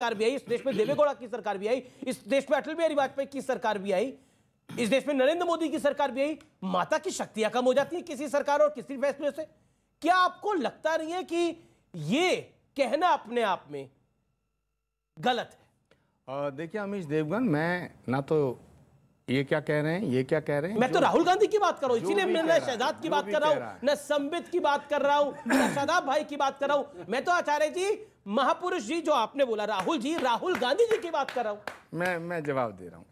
सरकार भी आई इस देश में देवेगौड़ा की सरकार भी आई इस देश में अटल बिहारी वाजपेयी की सरकार भी आई इस देश में नरेंद्र मोदी की सरकार भी आई माता की शक्तियां कम हो जाती है किसी सरकार और किसी फैसले से क्या आपको लगता नहीं है कि ये कहना अपने आप में गलत है देखिए अमीश देवगन मैं ना तो ये क्या कह रहे हैं ये क्या कह रहे हैं मैं तो राहुल गांधी की बात कर रहा हूँ इसीलिए मैं न शहजाद की बात कर रहा हूँ न संबित की बात कर रहा हूँ न शदाब भाई की बात कर रहा हूँ मैं तो आचार्य जी महापुरुष जी जो आपने बोला राहुल जी राहुल गांधी जी की बात कर रहा हूँ मैं मैं जवाब दे रहा हूँ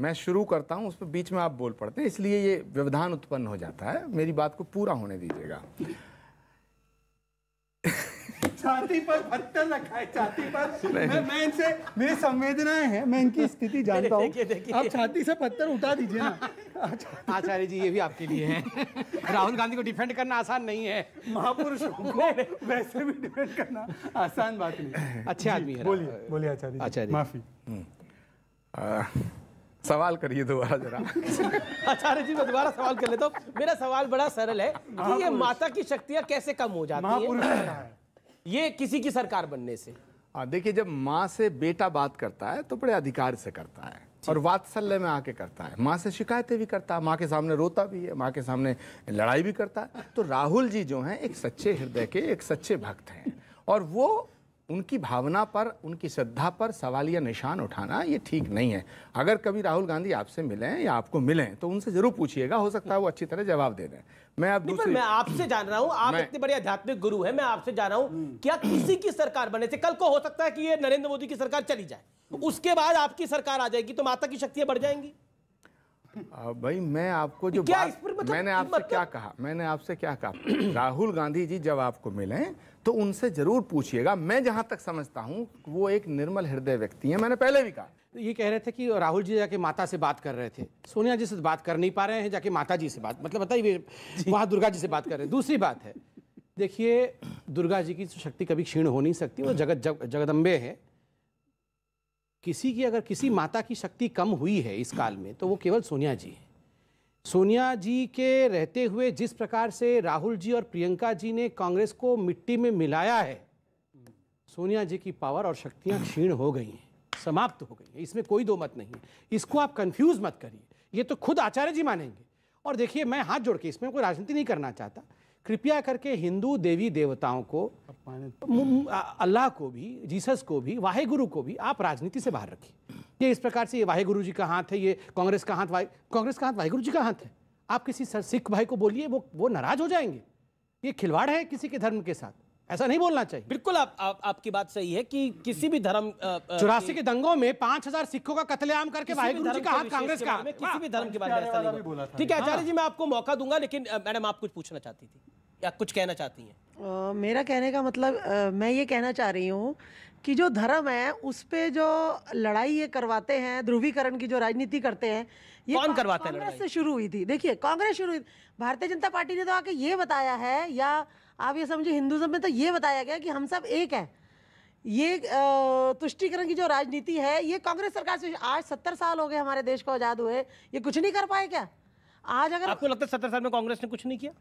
मैं शुरू करता हूँ उस पर बीच में आप बोल पड़ते हैं इसलिए ये व्यवधान उत्पन्न हो जाता है मेरी बात को पूरा होने दीजिएगा छाती पर पत्थर रखा है छाती पर मैं, मैं इनसे मेरी संवेदनाएं हैं मैं इनकी स्थिति जानता हूँ आप छाती से पत्थर उठा दीजिए ना आचार्य जी ये भी आपके लिए है राहुल गांधी को डिफेंड करना आसान नहीं है महापुरुष को वैसे भी डिफेंड करना आसान बात नहीं अच्छे आदमी है बोलिए बोलिए आचार्य आचार्य माफी हम्म। सवाल करिए दोबारा जरा आचार्य जी मैं दोबारा सवाल कर लेता हूँ मेरा सवाल बड़ा सरल है कि ये माता की शक्तियाँ कैसे कम हो जाती हैं ये किसी की सरकार बनने से हाँ, देखिए जब माँ से बेटा बात करता है तो बड़े अधिकार से करता है और वात्सल्य में आके करता है माँ से शिकायतें भी करता है माँ के सामने रोता भी है माँ के सामने लड़ाई भी करता है तो राहुल जी जो हैं एक सच्चे हृदय के एक सच्चे भक्त हैं और वो उनकी भावना पर उनकी श्रद्धा पर सवाल या निशान उठाना ये ठीक नहीं है अगर कभी राहुल गांधी आपसे मिलें या आपको मिलें तो उनसे जरूर पूछिएगा हो सकता है वो अच्छी तरह जवाब दे दें मैं अब दूसरी मैं आपसे जान रहा हूँ आप इतने बड़े आध्यात्मिक गुरु हैं मैं आपसे जान रहा हूँ क्या किसी की सरकार बने से कल को हो सकता है कि ये नरेंद्र मोदी की सरकार चली जाए तो उसके बाद आपकी सरकार आ जाएगी तो माता की शक्तियां बढ़ जाएंगी भाई मैं आपको जो क्या बात मतलब, मैंने आपसे मतलब? क्या कहा मैंने आपसे क्या कहा राहुल गांधी जी जब आपको मिले तो उनसे जरूर पूछिएगा मैं जहां तक समझता हूं वो एक निर्मल हृदय व्यक्ति हैं मैंने पहले भी कहा तो ये कह रहे थे कि राहुल जी जाके माता से बात कर रहे थे सोनिया जी से तो बात कर नहीं पा रहे हैं जाके माता जी से बात मतलब बताइए वहां दुर्गा जी से बात कर रहे हैं दूसरी बात है देखिए दुर्गा जी की तो शक्ति कभी क्षीण हो नहीं सकती वो जगत जगदम्बे है किसी की अगर किसी माता की शक्ति कम हुई है इस काल में तो वो केवल सोनिया जी है सोनिया जी के रहते हुए जिस प्रकार से राहुल जी और प्रियंका जी ने कांग्रेस को मिट्टी में मिलाया है सोनिया जी की पावर और शक्तियां क्षीण हो गई हैं समाप्त हो गई हैं इसमें कोई दो मत नहीं है इसको आप कंफ्यूज मत करिए ये तो खुद आचार्य जी मानेंगे और देखिए मैं हाथ जोड़ के इसमें कोई राजनीति नहीं करना चाहता कृपया करके हिंदू देवी देवताओं को तो- अल्लाह को भी जीसस को भी वाहे गुरु को भी आप राजनीति से बाहर रखिए ये इस प्रकार से ये वाहे गुरु जी का हाथ है ये कांग्रेस का हाथ वाहे कांग्रेस का हाथ वाहे गुरु जी का हाथ है आप किसी सर सिख भाई को बोलिए वो वो नाराज हो जाएंगे ये खिलवाड़ है किसी के धर्म के साथ ऐसा नहीं बोलना चाहिए बिल्कुल आप, आप आपकी बात सही है कि किसी भी धर्म चौरासी के दंगों में पांच हजार सिखों का कत्लेआम करके वाहेगुरु जी का हाथ कांग्रेस का किसी हाँ। भी धर्म के बारे ठीक है आचार्य हाँ। जी मैं आपको मौका दूंगा लेकिन मैडम आप कुछ पूछना चाहती थी या कुछ कहना चाहती हैं मेरा कहने का मतलब आ, मैं ये कहना चाह रही हूँ कि जो धर्म है उस पर जो लड़ाई ये करवाते हैं ध्रुवीकरण की जो राजनीति करते हैं ये कौन करवाते हैं कांग्रेस से शुरू हुई थी देखिए कांग्रेस शुरू हुई भारतीय जनता पार्टी ने तो आके ये बताया है या आप ये समझिए हिंदुज़म में तो ये बताया गया कि हम सब एक हैं ये तुष्टिकरण की जो राजनीति है ये कांग्रेस सरकार से आज सत्तर साल हो गए हमारे देश को आज़ाद हुए ये कुछ नहीं कर पाए क्या आज अगर आपको लगता है सत्तर साल में कांग्रेस ने कुछ नहीं किया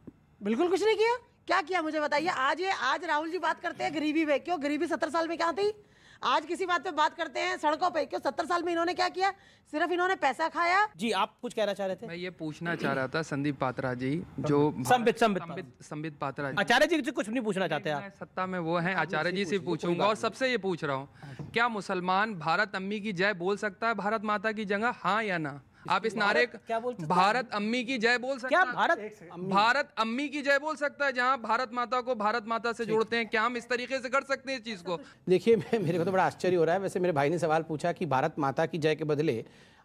बिल्कुल कुछ नहीं किया क्या किया मुझे बताइए आज ये आज राहुल जी बात करते हैं गरीबी पे क्यों गरीबी सत्तर साल में क्या थी आज किसी बात पे बात करते हैं सड़कों पे क्यों सत्तर साल में इन्होंने क्या किया सिर्फ इन्होंने पैसा खाया जी आप कुछ कहना चाह रहे थे मैं ये पूछना चाह रहा था संदीप पात्रा जी जो संबित संबित संबित पात्रा जी आचार्य जी कुछ नहीं पूछना चाहते आप सत्ता में वो है आचार्य जी से पूछूंगा और सबसे ये पूछ रहा हूँ अच्छा। क्या मुसलमान भारत अम्मी की जय बोल सकता है भारत माता की जगह हाँ या ना आप इस नारे क्या बोलते भारत अम्मी की जय बोल सकते हैं भारत भारत अम्मी की जय बोल सकता है जहाँ भारत माता को भारत माता से जोड़ते हैं क्या हम इस तरीके से कर सकते हैं इस चीज को देखिए मेरे को तो बड़ा आश्चर्य हो रहा है वैसे मेरे भाई ने सवाल पूछा कि भारत माता की जय के बदले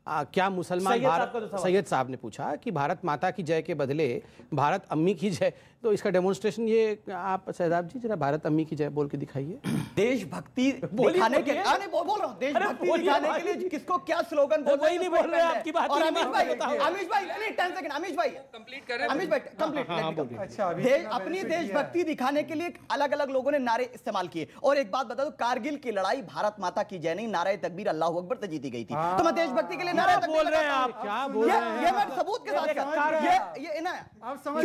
आ, क्या मुसलमान भारत तो सैयद साहब ने पूछा कि भारत माता की जय के बदले भारत अम्मी की जय तो इसका डेमोन्स्ट्रेशन ये आप शहजाब जी जरा भारत अम्मी की जय बोल के दिखाइए देशभक्ति दिखाने के अरे बो, बोल रहा हूँ देशभक्ति दिखाने के लिए किसको क्या स्लोगन बोल वही नहीं बोल रहे आपकी बात अमित भाई अमित भाई नहीं 10 सेकंड अमित भाई कंप्लीट करें अमित भाई कंप्लीट अच्छा अपनी देशभक्ति दिखाने के लिए अलग अलग लोगों ने नारे इस्तेमाल किए और एक बात बता दो कारगिल की लड़ाई भारत माता की जय नहीं नाराय तकबीर अल्लाह अकबर से जीती गई थी हाँ। तो मैं देशभक्ति के लिए नारा बोल रहे हैं आप क्या बोल रहे हैं ये मैं सबूत के साथ ये ये ना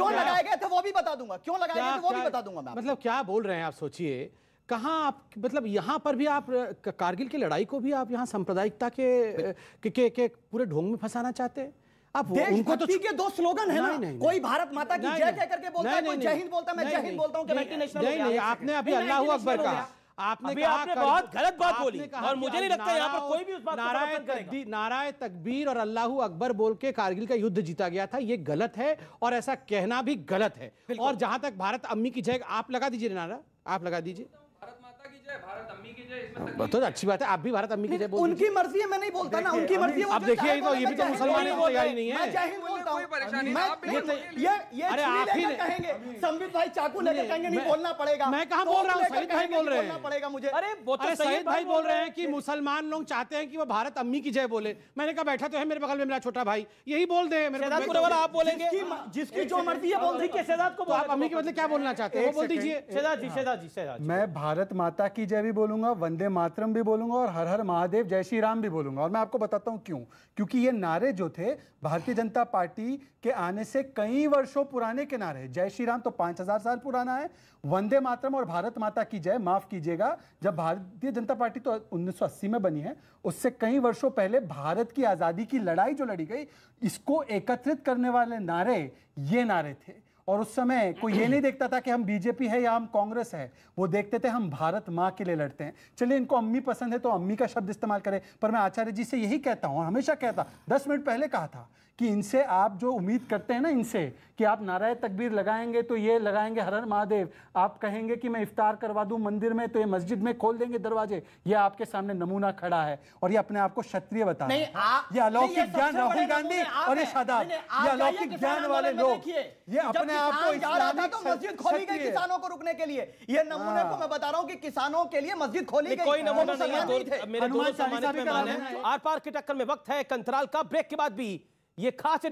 जो लगाए गए थे वो भी बता बता दूंगा क्यों लगाया तो वो भी बता दूंगा मैं मतलब क्या बोल रहे हैं आप सोचिए कहाँ आप मतलब यहाँ पर भी आप कारगिल की लड़ाई को भी आप यहाँ सांप्रदायिकता के के, के, के पूरे ढोंग में फंसाना चाहते हैं आप उनको तो के दो स्लोगन है ना नहीं, नहीं, कोई भारत माता की जय जय करके बोलता है कोई जय हिंद बोलता है मैं जय हिंद बोलता हूँ आपने अभी अल्लाह अकबर कहा आपने अभी कहा आपने बहुत गलत बात बोली और मुझे नहीं लगता यहाँ पर कोई भी उस बात नारायण तकबीर नारायण तकबीर और अल्लाह अकबर बोल के कारगिल का युद्ध जीता गया था ये गलत है और ऐसा कहना भी गलत है और जहां तक भारत अम्मी की जय आप लगा दीजिए नारा आप लगा दीजिए भारत तो अम्मी की जय तो अच्छी बात है आप भी भारत अम्मी की जय उनकी मर्जी है मैं नहीं बोलता ना उनकी मर्जी है आप देखिए तो ये भी तो मुसलमान तैयारी नहीं है चाहता तो मुसलमान लोग चाहते हैं कि वो भारत अम्मी की जय बोले मैंने कहा बैठा तो है मेरे बगल में मेरा छोटा भाई यही बोल दे आप बोलेंगे जिसकी जो मर्जी है बोल रही शहजाद को तो आप अम्मी के बदले क्या बोलना चाहते हैं बोल दीजिए शहजाद जी शहजाद जी शहजाद मैं भारत माता की जय भी बोलूंगा वंदे मातरम भी बोलूंगा और हर हर महादेव जय श्री राम भी बोलूंगा और मैं आपको बताता हूं क्यों क्योंकि ये नारे जो थे भारतीय जनता पार्टी गुवाहाटी के आने से कई वर्षों पुराने किनारे जय श्री राम तो पांच हजार साल पुराना है वंदे मातरम और भारत माता की जय माफ कीजिएगा जब भारतीय जनता पार्टी तो 1980 में बनी है उससे कई वर्षों पहले भारत की आजादी की लड़ाई जो लड़ी गई इसको एकत्रित करने वाले नारे ये नारे थे और उस समय कोई ये नहीं देखता था कि हम बीजेपी है या हम कांग्रेस है वो देखते थे हम भारत माँ के लिए लड़ते हैं चलिए इनको अम्मी पसंद है तो अम्मी का शब्द इस्तेमाल करें पर मैं आचार्य जी से यही कहता हूँ हमेशा कहता दस मिनट पहले कहा था कि इनसे आप जो उम्मीद करते हैं ना इनसे कि आप नाराय तकबीर लगाएंगे तो ये लगाएंगे हर हर महादेव आप कहेंगे कि मैं इफ्तार करवा दूं मंदिर में तो ये मस्जिद में खोल देंगे दरवाजे ये आपके सामने नमूना खड़ा है और ये अपने आप को क्षत्रिय बता नहीं, आ, ये अलौकिक ज्ञान राहुल गांधी और ये शादाब ये अलौकिक ज्ञान वाले लोग ये अपने आप को तो मस्जिद खोली गई किसानों को रुकने के लिए ये नमूने को हाँ। मैं बता रहा हूँ कि किसानों के लिए मस्जिद खोली कोई नमूना नहीं है आर पार की टक्कर में वक्त है कंतराल का ब्रेक के बाद भी ये खास